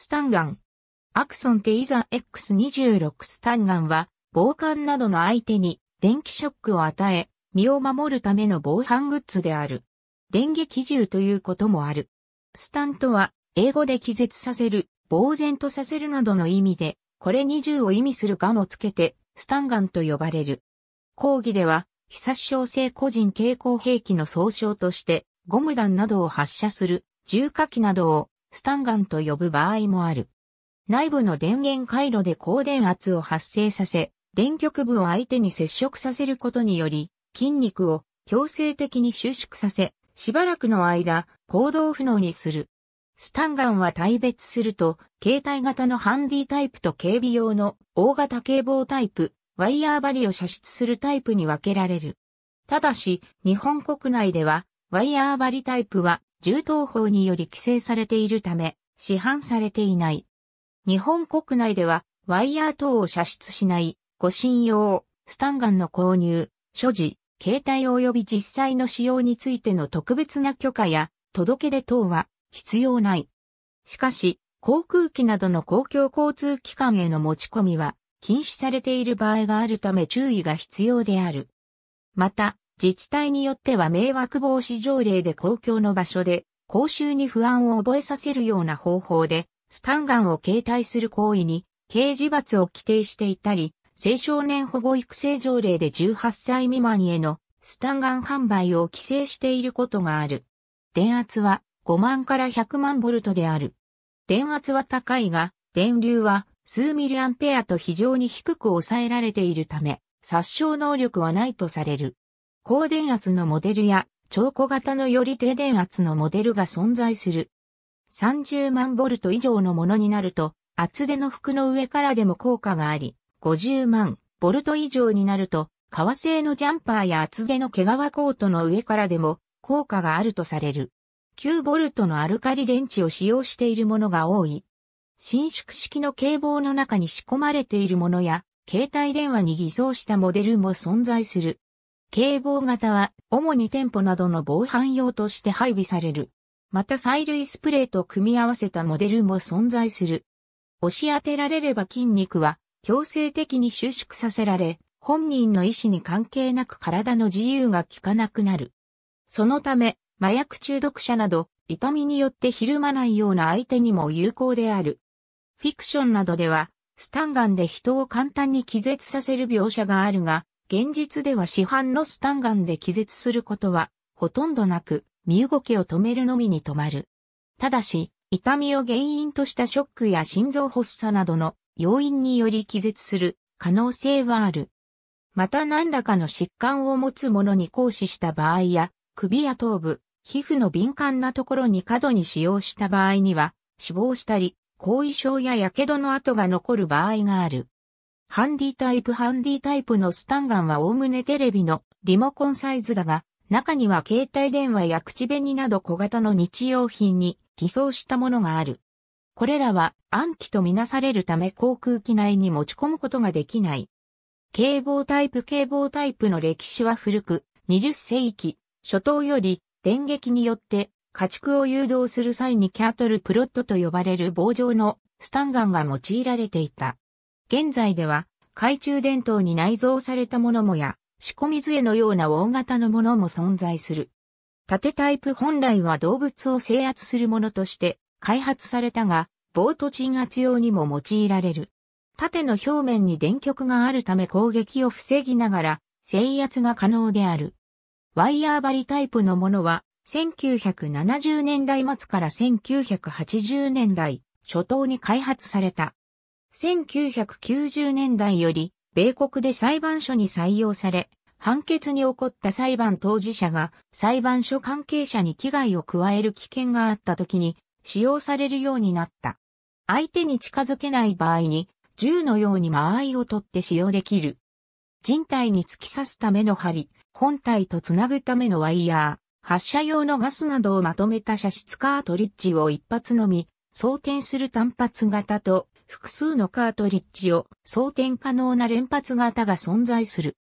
スタンガン。アクソンテイザー X26 スタンガンは、防寒などの相手に電気ショックを与え、身を守るための防犯グッズである。電撃銃ということもある。スタンとは、英語で気絶させる、呆然とさせるなどの意味で、これに銃を意味するガンをつけて、スタンガンと呼ばれる。講義では、非殺傷性個人傾向兵器の総称として、ゴム弾などを発射する、重火器などをスタンガンと呼ぶ場合もある。内部の電源回路で高電圧を発生させ、電極部を相手に接触させることにより、筋肉を強制的に収縮させ、しばらくの間、行動不能にする。スタンガンは大別すると、携帯型のハンディタイプと警備用の大型警棒タイプ、ワイヤー針を射出するタイプに分けられる。ただし、日本国内では、ワイヤー針タイプは銃刀法により規制されているため、市販されていない。日本国内では、ワイヤー等を射出しない、護身用、スタンガンの購入、所持、携帯及び実際の使用についての特別な許可や、届け出等は必要ない。しかし、航空機などの公共交通機関への持ち込みは禁止されている場合があるため注意が必要である。また、自治体によっては迷惑防止条例で公共の場所で公衆に不安を覚えさせるような方法でスタンガンを携帯する行為に刑事罰を規定していたり、青少年保護育成条例で18歳未満へのスタンガン販売を規制していることがある。電圧は5万から100万ボルトである。電圧は高いが、電流は数ミリアンペアと非常に低く抑えられているため、殺傷能力はないとされる。高電圧のモデルや超小型のより低電圧のモデルが存在する。30万ボルト以上のものになると、厚手の服の上からでも効果があり、50万ボルト以上になると、革製のジャンパーや厚手の毛皮コートの上からでも効果があるとされる。9ボルトのアルカリ電池を使用しているものが多い。伸縮式の警棒の中に仕込まれているものや、携帯電話に偽装したモデルも存在する。警棒型は主に店舗などの防犯用として配備される。また催涙スプレーと組み合わせたモデルも存在する。押し当てられれば筋肉は強制的に収縮させられ、本人の意思に関係なく体の自由が効かなくなる。そのため、麻薬中毒者など、痛みによってひるまないような相手にも有効である。フィクションなどでは、スタンガンで人を簡単に気絶させる描写があるが、現実では市販のスタンガンで気絶することは、ほとんどなく、身動きを止めるのみに止まる。ただし、痛みを原因としたショックや心臓発作などの要因により気絶する可能性はある。また何らかの疾患を持つ者に行使した場合や、首や頭部、皮膚の敏感なところに過度に使用した場合には、死亡したり、後遺症や火傷の跡が残る場合がある。ハンディタイプハンディタイプのスタンガンはおおむねテレビのリモコンサイズだが、中には携帯電話や口紅など小型の日用品に偽装したものがある。これらは暗記とみなされるため航空機内に持ち込むことができない。警棒タイプ警棒タイプの歴史は古く、20世紀初頭より電撃によって家畜を誘導する際にキャトルプロットと呼ばれる棒状のスタンガンが用いられていた。現在では、懐中電灯に内蔵されたものもや、仕込み杖のような大型のものも存在する。縦タイプ本来は動物を制圧するものとして開発されたが、ボート鎮圧用にも用いられる。縦の表面に電極があるため攻撃を防ぎながら制圧が可能である。ワイヤー針タイプのものは1970年代末から1980年代初頭に開発された。1990年代より、米国で裁判所に採用され、判決に起こった裁判当事者が裁判所関係者に危害を加える危険があった時に使用されるようになった。相手に近づけない場合に銃のように間合いを取って使用できる。人体に突き刺すための針、本体とつなぐためのワイヤー、発射用のガスなどをまとめた射出カートリッジを一発のみ、装填する単発型と複数のカートリッジを装填可能な連発型が存在する。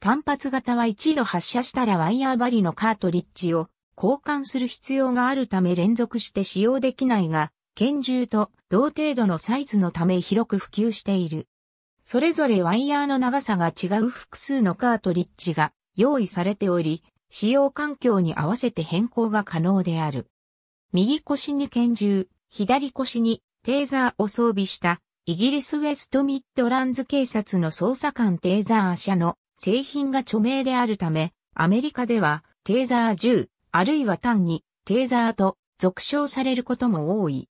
単発型は一度発射したらワイヤー針のカートリッジを交換する必要があるため連続して使用できないが、拳銃と同程度のサイズのため広く普及している。それぞれワイヤーの長さが違う複数のカートリッジが用意されており、使用環境に合わせて変更が可能である。右腰に拳銃、左腰にテーザーを装備したイギリスウェストミッドランズ警察の捜査官テーザー社の製品が著名であるため、アメリカではテーザー銃、あるいは単にテーザーと俗称されることも多い。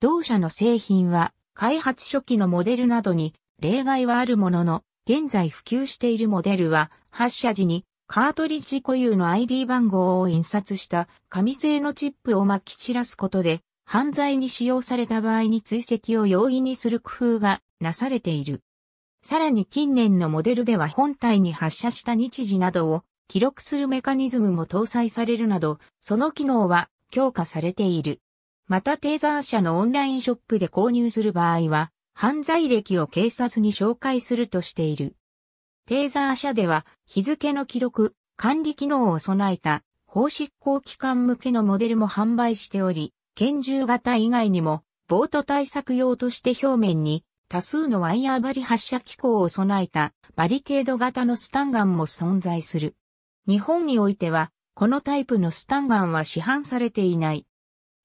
同社の製品は開発初期のモデルなどに例外はあるものの、現在普及しているモデルは発射時にカートリッジ固有の ID 番号を印刷した紙製のチップを撒き散らすことで犯罪に使用された場合に追跡を容易にする工夫がなされている。さらに近年のモデルでは本体に発射した日時などを記録するメカニズムも搭載されるなど、その機能は強化されている。またテーザー社のオンラインショップで購入する場合は、犯罪歴を警察に紹介するとしている。テーザー社では日付の記録、管理機能を備えた法執行機関向けのモデルも販売しており、拳銃型以外にも、ボート対策用として表面に多数のワイヤーり発射機構を備えたバリケード型のスタンガンも存在する。日本においては、このタイプのスタンガンは市販されていない。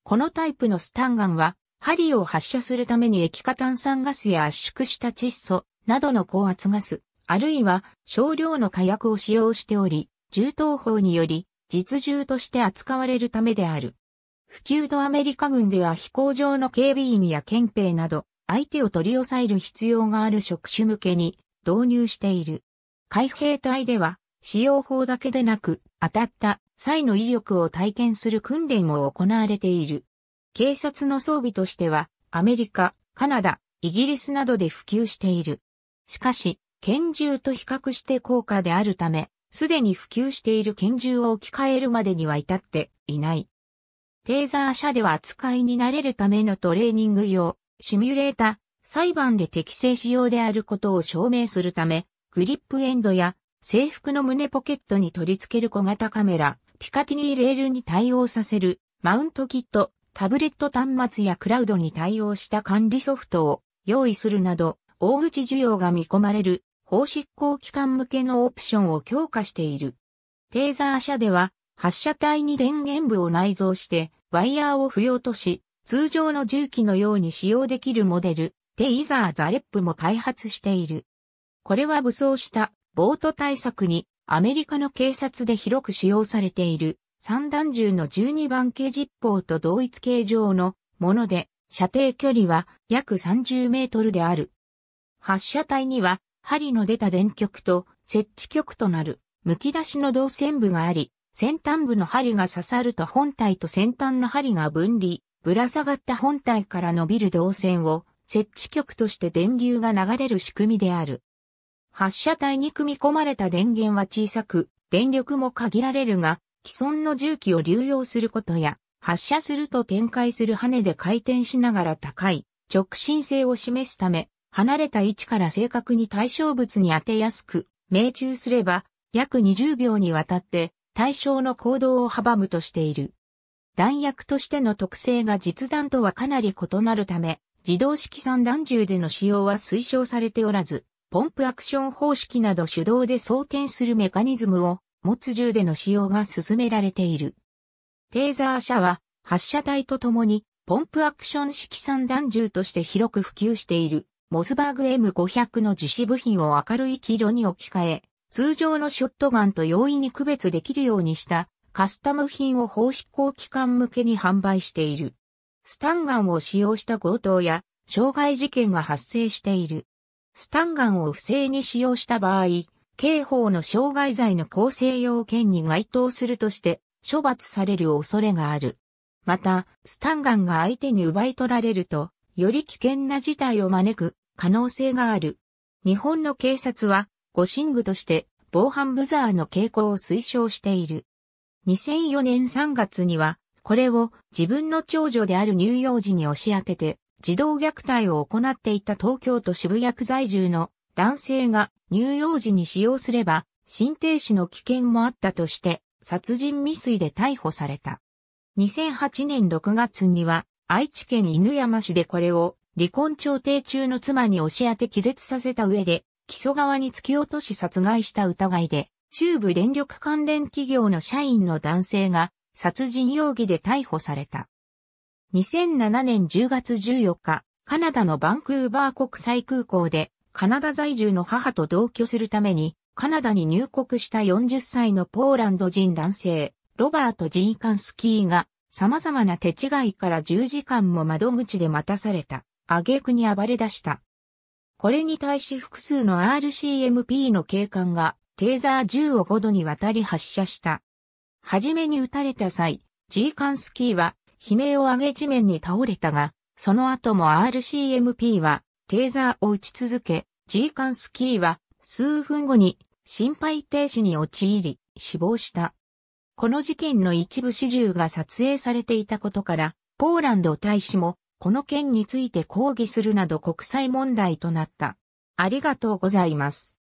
このタイプのスタンガンは、針を発射するために液化炭酸ガスや圧縮した窒素などの高圧ガス、あるいは少量の火薬を使用しており、銃刀法により実銃として扱われるためである。普及とアメリカ軍では飛行場の警備員や憲兵など、相手を取り押さえる必要がある職種向けに導入している。海兵隊では、使用法だけでなく、当たった際の威力を体験する訓練も行われている。警察の装備としては、アメリカ、カナダ、イギリスなどで普及している。しかし、拳銃と比較して高価であるため、すでに普及している拳銃を置き換えるまでには至っていない。テーザー車では扱いに慣れるためのトレーニング用、シミュレータ、裁判で適正使用であることを証明するため、グリップエンドや制服の胸ポケットに取り付ける小型カメラ、ピカティニーレールに対応させる、マウントキット、タブレット端末やクラウドに対応した管理ソフトを用意するなど、大口需要が見込まれる、法執行機関向けのオプションを強化している。テーザー社では、発射体に電源部を内蔵して、ワイヤーを不要とし、通常の重機のように使用できるモデル、テイザー・ザレップも開発している。これは武装したボート対策にアメリカの警察で広く使用されている三段銃の12番系実砲と同一形状のもので射程距離は約30メートルである。発射体には針の出た電極と設置極となる剥き出しの導線部があり、先端部の針が刺さると本体と先端の針が分離、ぶら下がった本体から伸びる導線を設置局として電流が流れる仕組みである。発射体に組み込まれた電源は小さく、電力も限られるが、既存の重機を流用することや、発射すると展開する羽で回転しながら高い直進性を示すため、離れた位置から正確に対象物に当てやすく命中すれば、約20秒にわたって対象の行動を阻むとしている。弾薬としての特性が実弾とはかなり異なるため、自動式散弾銃での使用は推奨されておらず、ポンプアクション方式など手動で装填するメカニズムを持つ銃での使用が進められている。テーザー車は発射体とともにポンプアクション式散弾銃として広く普及しているモスバーグ M500 の樹脂部品を明るい黄色に置き換え、通常のショットガンと容易に区別できるようにしたカスタム品を法執行機関向けに販売している。スタンガンを使用した強盗や傷害事件が発生している。スタンガンを不正に使用した場合、刑法の傷害罪の構成要件に該当するとして処罰される恐れがある。また、スタンガンが相手に奪い取られると、より危険な事態を招く可能性がある。日本の警察は、護寝具として防犯ブザーの傾向を推奨している。2004年3月には、これを自分の長女である乳幼児に押し当てて、児童虐待を行っていた東京都渋谷区在住の男性が乳幼児に使用すれば、心停止の危険もあったとして、殺人未遂で逮捕された。2008年6月には、愛知県犬山市でこれを離婚調停中の妻に押し当て気絶させた上で、木曽川に突き落とし殺害した疑いで、中部電力関連企業の社員の男性が殺人容疑で逮捕された。2007年10月14日、カナダのバンクーバー国際空港で、カナダ在住の母と同居するために、カナダに入国した40歳のポーランド人男性、ロバート・ジーカンスキーが、様々な手違いから10時間も窓口で待たされた。挙句に暴れ出した。これに対し複数の RCMP の警官がテーザー銃を5度にわたり発射した。はじめに撃たれた際、ジーカンスキーは悲鳴を上げ地面に倒れたが、その後も RCMP はテーザーを撃ち続け、ジーカンスキーは数分後に心肺停止に陥り死亡した。この事件の一部始終が撮影されていたことから、ポーランド大使もこの件について抗議するなど国際問題となった。ありがとうございます。